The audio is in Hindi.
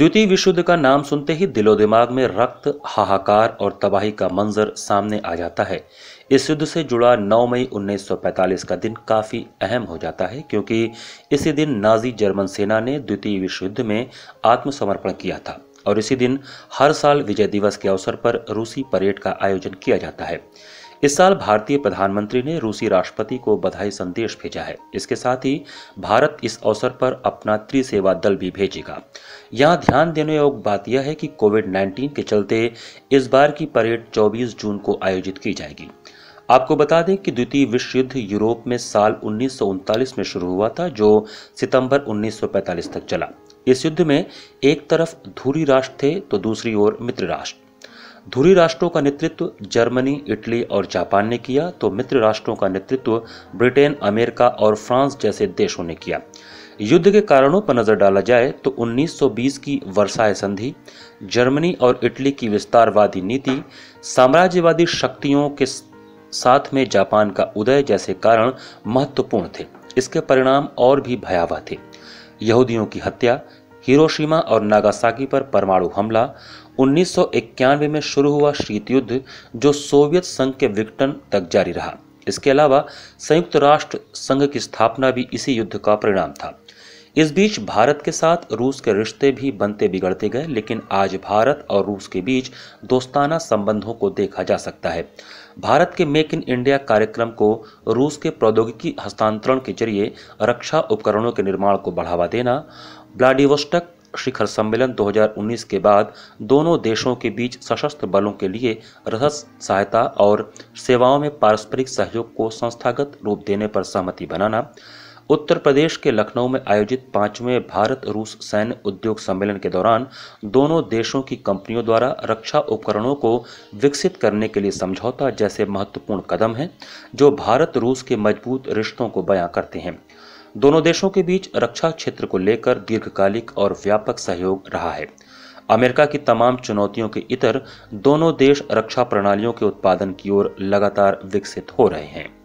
द्वितीय विश्व युद्ध का नाम सुनते ही दिलो दिमाग में रक्त हाहाकार और तबाही का मंजर सामने आ जाता है इस युद्ध से जुड़ा 9 मई 1945 का दिन काफ़ी अहम हो जाता है क्योंकि इसी दिन नाजी जर्मन सेना ने द्वितीय विश्व युद्ध में आत्मसमर्पण किया था और इसी दिन हर साल विजय दिवस के अवसर पर रूसी परेड का आयोजन किया जाता है इस साल भारतीय प्रधानमंत्री ने रूसी राष्ट्रपति को बधाई संदेश भेजा है इसके साथ ही भारत इस अवसर पर अपना त्रिसेवा दल भी भेजेगा यहाँ ध्यान देने योग्य बात यह है कि कोविड 19 के चलते इस बार की परेड 24 जून को आयोजित की जाएगी आपको बता दें कि द्वितीय विश्व युद्ध यूरोप में साल उन्नीस में शुरू हुआ था जो सितंबर उन्नीस तक चला इस युद्ध में एक तरफ धूरी राष्ट्र थे तो दूसरी ओर मित्र राष्ट्र धुरी राष्ट्रों का नेतृत्व जर्मनी इटली और जापान ने किया तो मित्र राष्ट्रों का नेतृत्व ब्रिटेन अमेरिका और फ्रांस जैसे देशों ने किया युद्ध के कारणों पर नजर डाला जाए तो 1920 की वर्षाय संधि जर्मनी और इटली की विस्तारवादी नीति साम्राज्यवादी शक्तियों के साथ में जापान का उदय जैसे कारण महत्वपूर्ण थे इसके परिणाम और भी भयावह थे यहूदियों की हत्या हिरोशिमा और नागासाकी पर परमाणु हमला उन्नीस में शुरू हुआ शीत युद्ध जो सोवियत संघ के विघटन तक जारी रहा इसके अलावा संयुक्त राष्ट्र संघ की स्थापना भी इसी युद्ध का परिणाम था इस बीच भारत के साथ रूस के रिश्ते भी बनते बिगड़ते गए लेकिन आज भारत और रूस के बीच दोस्ताना संबंधों को देखा जा सकता है भारत के मेक इन इंडिया कार्यक्रम को रूस के प्रौद्योगिकी हस्तांतरण के जरिए रक्षा उपकरणों के निर्माण को बढ़ावा देना व्लाडिवोस्टक शिखर सम्मेलन 2019 के बाद दोनों देशों के बीच सशस्त्र बलों के लिए रहस्य सहायता और सेवाओं में पारस्परिक सहयोग को संस्थागत रूप देने पर सहमति बनाना उत्तर प्रदेश के लखनऊ में आयोजित पांचवें भारत रूस सैन्य उद्योग सम्मेलन के दौरान दोनों देशों की कंपनियों द्वारा रक्षा उपकरणों को विकसित करने के लिए समझौता जैसे महत्वपूर्ण कदम हैं जो भारत रूस के मजबूत रिश्तों को बयां करते हैं दोनों देशों के बीच रक्षा क्षेत्र को लेकर दीर्घकालिक और व्यापक सहयोग रहा है अमेरिका की तमाम चुनौतियों के इतर दोनों देश रक्षा प्रणालियों के उत्पादन की ओर लगातार विकसित हो रहे हैं